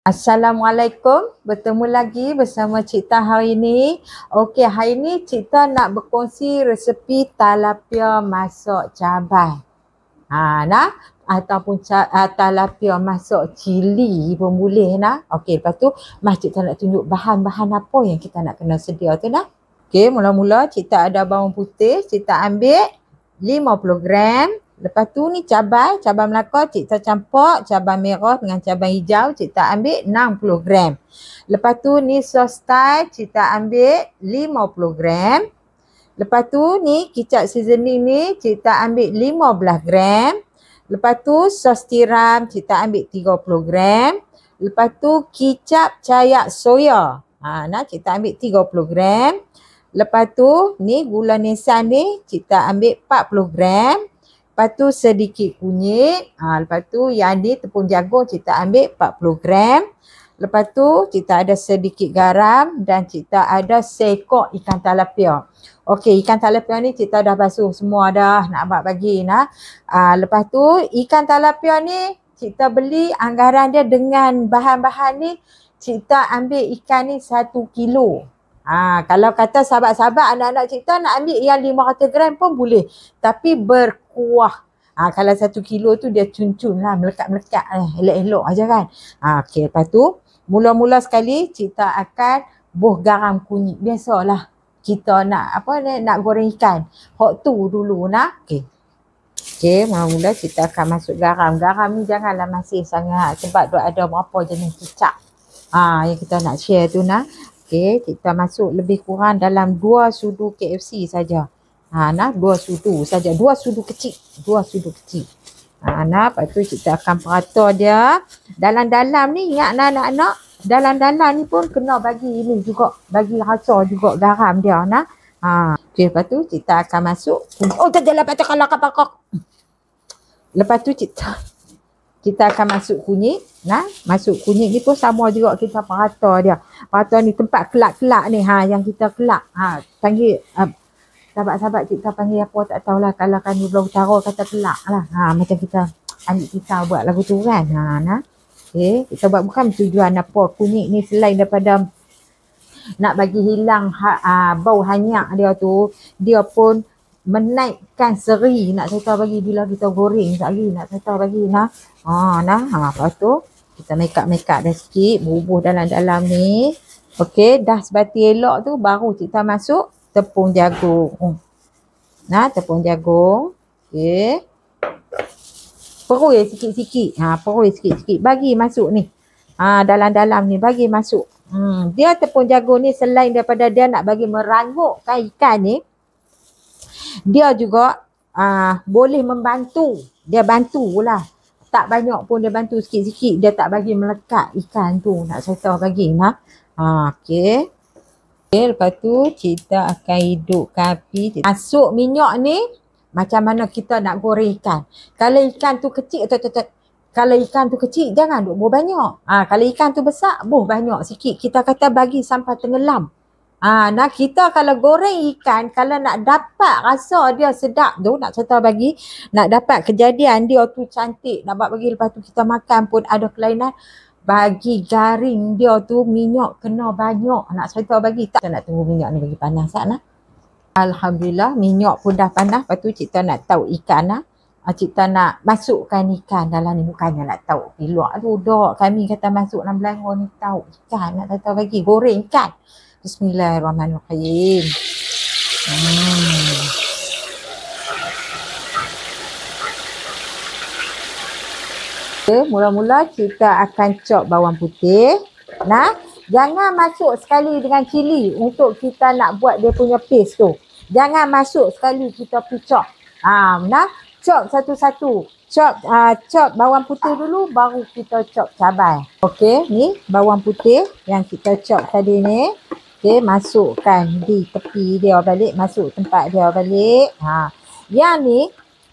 Assalamualaikum. Bertemu lagi bersama Cik hari ini. Okey, hari ini Cik nak berkongsi resepi talapia masak cabai. Ha, nah. Ataupun ca- ah, talapia masak cili pun boleh nah. Okey, lepas tu mah Cik nak tunjuk bahan-bahan apa yang kita nak kena sedia tu nah. Okey, mula-mula Cik ada bawang putih. Cik Tan ambil 50 gram. Lepas tu ni cabai, cabai Melaka cikta campur cabai merah dengan cabai hijau cikta ambil 60 gram. Lepas tu ni sos Thai cikta ambil 50 gram. Lepas tu ni kicap seasoning ni cikta ambil 15 gram. Lepas tu sos tiram cikta ambil 30 gram. Lepas tu kicap cayak soya. Ha, nah cikta ambil 30 gram. Lepas tu ni gula nisan ni cikta ambil 40 gram. Lepas tu sedikit kunyit. Ha, lepas tu yang ni tepung jagung cita ambil 40 gram. Lepas tu kita ada sedikit garam dan kita ada sekok ikan talapia. Okey ikan talapia ni kita dah basuh semua dah nak abang bagi nak. Ha, lepas tu ikan talapia ni kita beli anggaran dia dengan bahan-bahan ni kita ambil ikan ni satu kilo. Ha, kalau kata sahabat-sahabat anak-anak cerita nak ambil yang 500 gram pun boleh. Tapi berkuah. Ha, kalau satu kilo tu dia cun-cun lah melekat-melekat eh, elok-elok aja kan. Ha, okay, lepas tu mula-mula sekali cerita akan buh garam kunyit. Biasalah kita nak apa ni nak goreng ikan. Hot tu dulu nak. Okay. Okay, mula-mula kita akan masuk garam. Garam ni janganlah masih sangat sebab tu ada berapa jenis kicap. Ah, ha, yang kita nak share tu nak. Okey, kita masuk lebih kurang dalam dua sudu KFC saja. Ha nah, dua sudu saja, dua sudu kecil, dua sudu kecil. Ha nah, lepas tu kita akan perata dia. Dalam-dalam ni ingat nak nak. dalam-dalam ni pun kena bagi ini juga, bagi rasa juga garam dia nah. Ha, okay, lepas tu kita akan masuk. Oh, tak jalan patah kalau kapak. Lepas tu Kita kita akan masuk kunyit. Nah, masuk kunyit ni pun sama juga kita perata dia. Perata ni tempat kelak-kelak ni ha yang kita kelak. Ha panggil uh, sahabat-sahabat kita panggil apa tak tahulah kalau kan di belah kata kelak lah. Ha macam kita ambil kita buat lagu tu kan. Ha nah. Okey, eh, kita buat bukan tujuan apa kunyit ni selain daripada nak bagi hilang ha, uh, bau hanyak dia tu, dia pun menaikkan seri nak cerita bagi bila kita goreng lagi nak cerita bagi nah ha nah ha lepas tu kita make up make up dah sikit bubuh dalam-dalam ni okey dah sebati elok tu baru kita masuk tepung jagung hmm. nah tepung jagung okey peroi sikit-sikit ha peroi sikit-sikit bagi masuk ni ha dalam-dalam ni bagi masuk hmm dia tepung jagung ni selain daripada dia nak bagi merangguk ikan ni dia juga uh, boleh membantu dia bantu lah tak banyak pun dia bantu sikit-sikit dia tak bagi melekat ikan tu nak cerita bagi nah ah, ha okey okay, lepas tu kita akan hidup api masuk minyak ni macam mana kita nak goreng ikan kalau ikan tu kecil atau tetap kalau ikan tu kecil jangan duk buah banyak. Ah kalau ikan tu besar buh banyak sikit. Kita kata bagi sampai tenggelam. Ah, nah kita kalau goreng ikan kalau nak dapat rasa dia sedap tu nak cerita bagi nak dapat kejadian dia tu cantik nak buat bagi lepas tu kita makan pun ada kelainan bagi garing dia tu minyak kena banyak nak cerita bagi tak nak tunggu minyak ni bagi panas sat nah. Alhamdulillah minyak pun dah panas lepas tu cikta nak tahu ikan nah. Ah, cikta nak masukkan ikan dalam ni bukannya nak tahu di luar tu dok kami kata masuk dalam belanga ni tahu ikan nak tahu bagi goreng ikan. Bismillahirrahmanirrahim. Hmm. Okay, ya, mula-mula kita akan cop bawang putih. Nah, jangan masuk sekali dengan cili untuk kita nak buat dia punya paste tu. Jangan masuk sekali kita picok. Ah, ha, nah, cop satu-satu. Cop uh, cop bawang putih dulu baru kita cop cabai. Okey, ni bawang putih yang kita cop tadi ni. Okey, masukkan di tepi dia balik, masuk tempat dia balik. Ha. Yang ni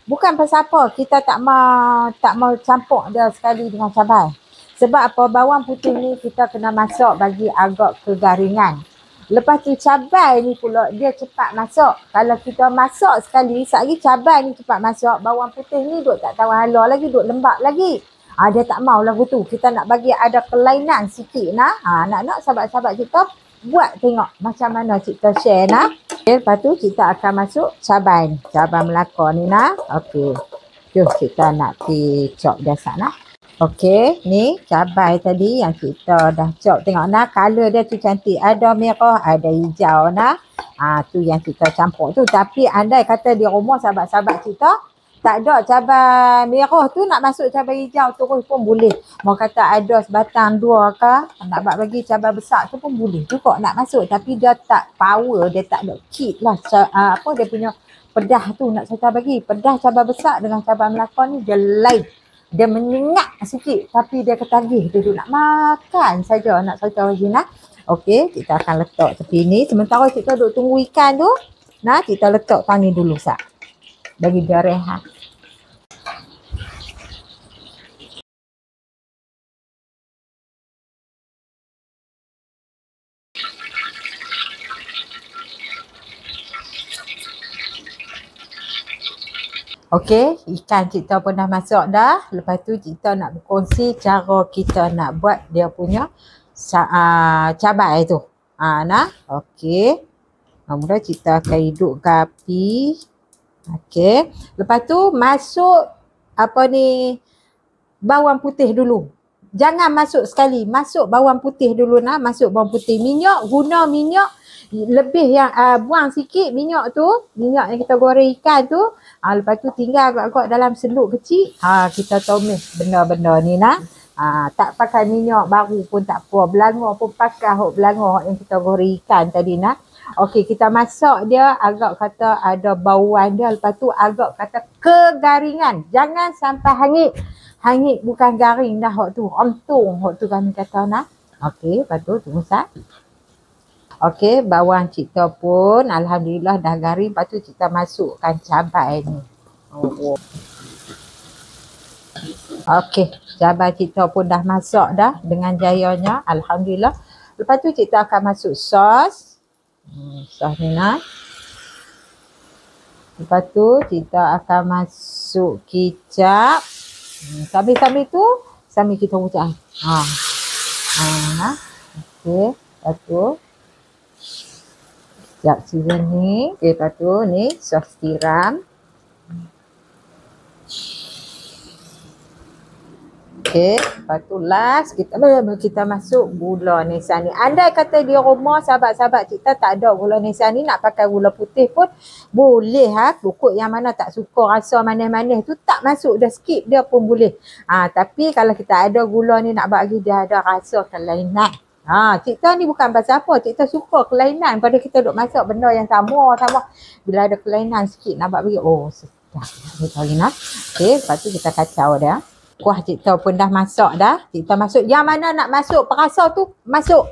bukan pasal apa kita tak mau tak mau campur dia sekali dengan cabai. Sebab apa bawang putih ni kita kena masuk bagi agak kegaringan. Lepas tu cabai ni pula dia cepat masuk. Kalau kita masuk sekali, sehari cabai ni cepat masuk. bawang putih ni duk tak tahu hala lagi, duk lembab lagi. Ha, dia tak maulah betul. Kita nak bagi ada kelainan sikit nak. Ha, nak nak sahabat-sahabat kita buat tengok macam mana cikgu share nak. Okay, lepas tu kita akan masuk caban. Caban Melaka ni nak. Okey. Jom kita nak di chop biasa nak. Okey, ni cabai tadi yang kita dah chop. Tengok nak color dia tu cantik. Ada merah, ada hijau nak. Ah tu yang kita campur tu. Tapi andai kata di rumah sahabat-sahabat kita tak ada cabai merah tu nak masuk cabai hijau terus pun boleh. Mau kata ada sebatang dua ke, nak buat bagi cabai besar tu pun boleh juga nak masuk. Tapi dia tak power, dia tak ada kit lah. C- ah, apa dia punya pedah tu nak saya bagi. Pedah cabai besar dengan cabai Melaka ni dia lain. Dia menyengat sikit tapi dia ketagih. Dia tu nak makan saja nak saya bagi nak. Okey, kita akan letak tepi ni. Sementara kita duduk tunggu ikan tu, nah kita letak tangan dulu sah. Bagi dia rehat. Okey, ikan kita pun dah masuk dah. Lepas tu kita nak berkongsi cara kita nak buat dia punya ah, cabai tu. Ha, nah. Okey. Mula kita akan hidupkan api. Okey. Lepas tu masuk apa ni bawang putih dulu. Jangan masuk sekali. Masuk bawang putih dulu nak. Masuk bawang putih. Minyak, guna minyak. Lebih yang uh, buang sikit minyak tu. Minyak yang kita goreng ikan tu. Ha, lepas tu tinggal agak-agak dalam selok kecil. Ha, kita tumis benda-benda ni nak. Ha, tak pakai minyak baru pun tak apa. Belangor pun pakai hok belangor yang kita goreng ikan tadi nak. Okey, kita masak dia agak kata ada bauan dia. Lepas tu agak kata kegaringan. Jangan sampai hangit. Hangit bukan garing dah tu untung Rontong tu kami kata nak. Okey, lepas tu tunggu sat. Okey, bawang cipta pun alhamdulillah dah garing. Lepas tu cipta masukkan cabai ni. Okey, cabai cipta pun dah masuk dah dengan jayanya. Alhamdulillah. Lepas tu cipta akan masuk sos. Hmm, sos ni nak. Lepas tu kita akan masuk kicap. Hmm, sambil-sambil tu, sambil kita ucap. Ha. Ha. Okey. Lepas tu, Sekejap season ni. Okay, lepas tu ni sos tiram. Okay, lepas tu last kita, lah, kita masuk gula nisan ni. Andai kata di rumah sahabat-sahabat kita tak ada gula nisan ni nak pakai gula putih pun boleh ha. Pokok yang mana tak suka rasa manis-manis tu tak masuk dah skip dia pun boleh. Ha, tapi kalau kita ada gula ni nak bagi dia ada rasa kelainan. Lah. Ha, Cik Tan ni bukan pasal apa. Cik Tan suka kelainan pada kita duduk masuk benda yang sama sama. Bila ada kelainan sikit nak buat bagi. Oh, sedap. Sorry nak. Ha. Okey, lepas tu kita kacau dia. Ha. Kuah Cik Tan pun dah masak dah. Cik Tan masuk. Yang mana nak masuk? Perasa tu masuk.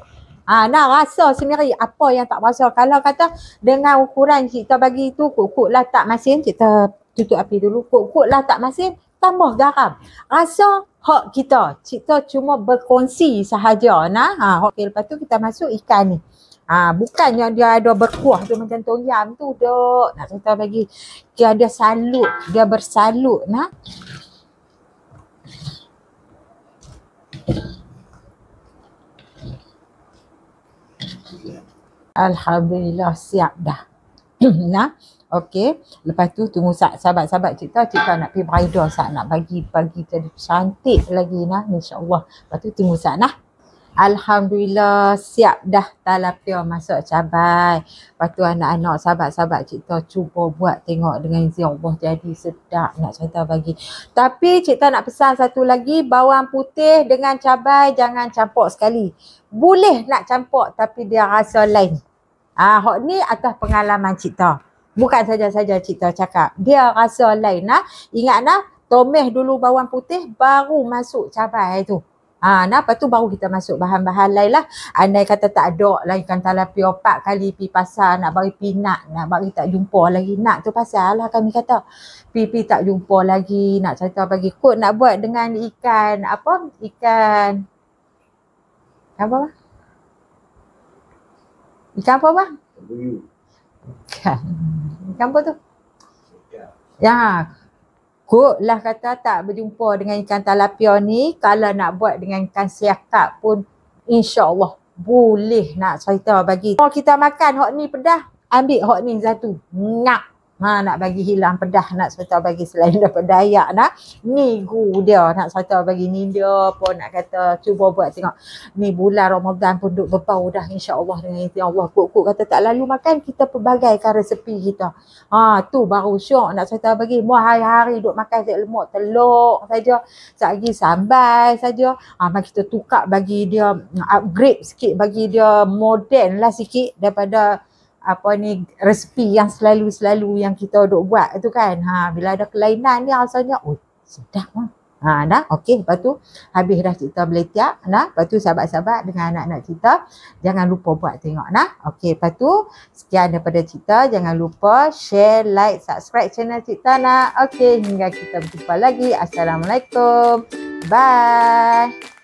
Ha, nak rasa sendiri apa yang tak rasa. Kalau kata dengan ukuran Cik Tan bagi tu, kuk lah tak masin. Cik Tan tutup api dulu. kuk lah tak masin tambah garam. Rasa hak kita. Kita cuma berkongsi sahaja. Nah, ha, okay, lepas tu kita masuk ikan ni. Ha, bukannya dia ada berkuah tu macam tong yam tu dok. Nak kata bagi dia ada salut, dia bersalut nah. Alhamdulillah siap dah. nah okey lepas tu tunggu sahabat-sahabat cerita, cerita cik tahu nak pergi bridal sat nak bagi bagi jadi cantik lagi nah Allah. lepas tu tunggu sat nah Alhamdulillah siap dah talapia masuk cabai. Lepas tu anak-anak sahabat-sahabat cerita cuba buat tengok dengan izin Allah jadi sedap nak cerita bagi. Tapi cerita nak pesan satu lagi bawang putih dengan cabai jangan campur sekali. Boleh nak campur tapi dia rasa lain. Ah, ha, hok ni atas pengalaman cipta. Bukan saja-saja cipta cakap. Dia rasa lain nah. Ingat nah, tomeh dulu bawang putih baru masuk cabai tu. Ah, nah, lepas tu baru kita masuk bahan-bahan lain lah. Andai kata tak ada lah ikan talapi opak kali pi pasar nak bagi pi nak, nak bagi tak jumpa lagi nak tu pasal lah kami kata. Pi pi tak jumpa lagi nak cerita bagi kot nak buat dengan ikan apa ikan apa lah? Ikan apa bang? Ikan. Ikan apa tu? Ya. Kok lah kata tak berjumpa dengan ikan talapia ni kalau nak buat dengan ikan siakap pun insya Allah boleh nak cerita bagi. Kalau kita makan hok ni pedah ambil hok ni satu. Ngak. Ha nak bagi hilang pedah nak serta bagi selain daripada dayak nak nigu dia nak serta bagi ni dia pun nak kata cuba buat tengok ni bulan Ramadan pun duk berbau dah insya-Allah dengan itu Allah kok-kok kata tak lalu makan kita pelbagaikan resepi kita. Ha tu baru syok nak serta bagi mu hari-hari duk makan sek lemak telur saja sagi sambal saja. Ha mak kita tukar bagi dia mm, upgrade sikit bagi dia modern lah sikit daripada apa ni resipi yang selalu-selalu yang kita duk buat tu kan. Ha bila ada kelainan ni rasanya oi oh, sedap lah. Ha dah okey lepas tu habis dah cerita beletiak nah lepas tu sahabat-sahabat dengan anak-anak kita jangan lupa buat tengok nah. Okey lepas tu sekian daripada kita. jangan lupa share like subscribe channel cerita nah. Okey hingga kita berjumpa lagi. Assalamualaikum. Bye.